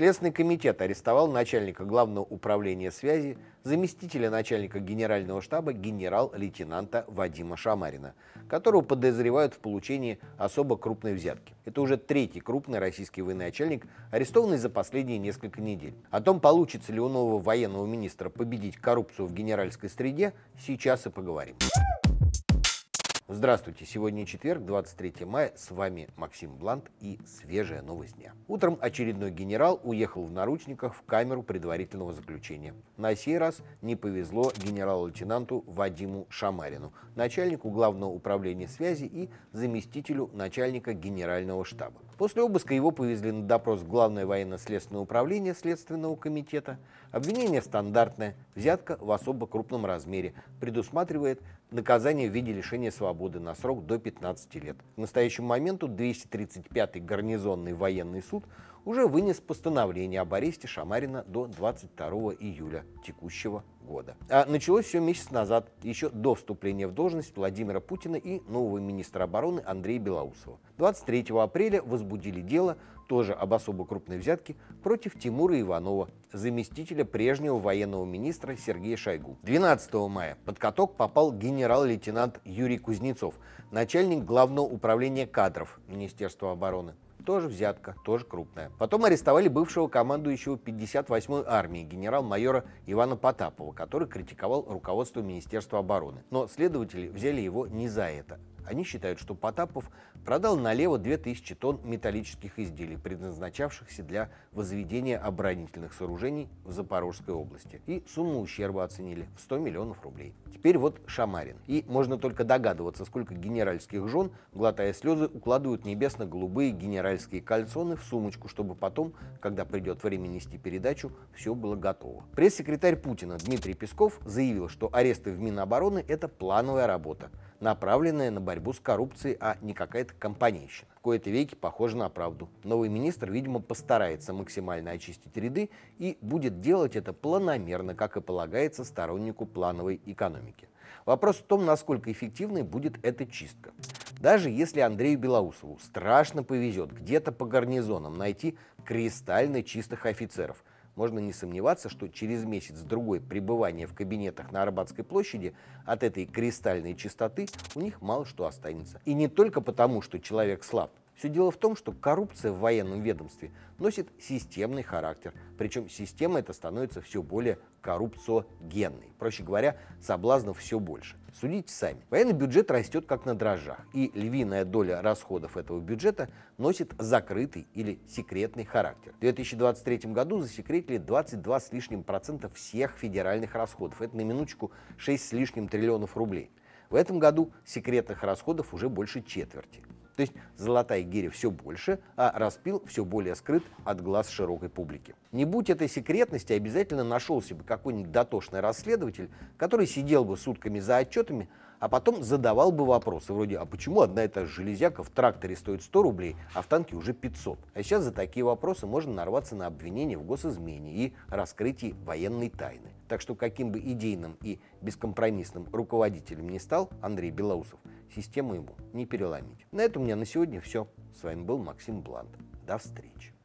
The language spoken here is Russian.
Следственный комитет арестовал начальника Главного управления связи, заместителя начальника Генерального штаба генерал-лейтенанта Вадима Шамарина, которого подозревают в получении особо крупной взятки. Это уже третий крупный российский военачальник, арестованный за последние несколько недель. О том, получится ли у нового военного министра победить коррупцию в генеральской среде, сейчас и поговорим. Здравствуйте, сегодня четверг, 23 мая, с вами Максим Блант и свежая новость дня. Утром очередной генерал уехал в наручниках в камеру предварительного заключения. На сей раз не повезло генерал-лейтенанту Вадиму Шамарину, начальнику Главного управления связи и заместителю начальника генерального штаба. После обыска его повезли на допрос в Главное военно-следственное управление Следственного комитета. Обвинение стандартное, взятка в особо крупном размере, предусматривает наказание в виде лишения свободы на срок до 15 лет. К настоящему моменту 235-й гарнизонный военный суд уже вынес постановление об аресте Шамарина до 22 июля текущего года. А началось все месяц назад, еще до вступления в должность Владимира Путина и нового министра обороны Андрея Белоусова. 23 апреля возбудили дело, тоже об особо крупной взятке, против Тимура Иванова, заместителя прежнего военного министра Сергея Шойгу. 12 мая под каток попал генерал-лейтенант Юрий Кузнецов, начальник Главного управления кадров Министерства обороны. Тоже взятка, тоже крупная. Потом арестовали бывшего командующего 58-й армии генерал-майора Ивана Потапова, который критиковал руководство Министерства обороны. Но следователи взяли его не за это. Они считают, что Потапов продал налево 2000 тонн металлических изделий, предназначавшихся для возведения оборонительных сооружений в Запорожской области. И сумму ущерба оценили в 100 миллионов рублей. Теперь вот Шамарин. И можно только догадываться, сколько генеральских жен, глотая слезы, укладывают небесно-голубые генеральские кальсоны в сумочку, чтобы потом, когда придет время нести передачу, все было готово. Пресс-секретарь Путина Дмитрий Песков заявил, что аресты в Минобороны – это плановая работа направленная на борьбу с коррупцией, а не какая-то компанейщина. В кои-то веки похоже на правду. Новый министр, видимо, постарается максимально очистить ряды и будет делать это планомерно, как и полагается стороннику плановой экономики. Вопрос в том, насколько эффективной будет эта чистка. Даже если Андрею Белоусову страшно повезет где-то по гарнизонам найти кристально чистых офицеров – можно не сомневаться, что через месяц-другой пребывания в кабинетах на Арбатской площади от этой кристальной чистоты у них мало что останется. И не только потому, что человек слаб, все дело в том, что коррупция в военном ведомстве носит системный характер, причем система эта становится все более коррупциогенной. Проще говоря, соблазнов все больше. Судите сами. Военный бюджет растет как на дрожжах, и львиная доля расходов этого бюджета носит закрытый или секретный характер. В 2023 году засекретили 22 с лишним процента всех федеральных расходов. Это на минуточку 6 с лишним триллионов рублей. В этом году секретных расходов уже больше четверти. То есть золотая гиря все больше, а распил все более скрыт от глаз широкой публики. Не будь этой секретности, обязательно нашелся бы какой-нибудь дотошный расследователь, который сидел бы сутками за отчетами, а потом задавал бы вопросы вроде «А почему одна эта железяка в тракторе стоит 100 рублей, а в танке уже 500?» А сейчас за такие вопросы можно нарваться на обвинение в госизмене и раскрытии военной тайны. Так что каким бы идейным и бескомпромиссным руководителем ни стал Андрей Белоусов, систему ему не переломить. На этом у меня на сегодня все. С вами был Максим Блант. До встречи.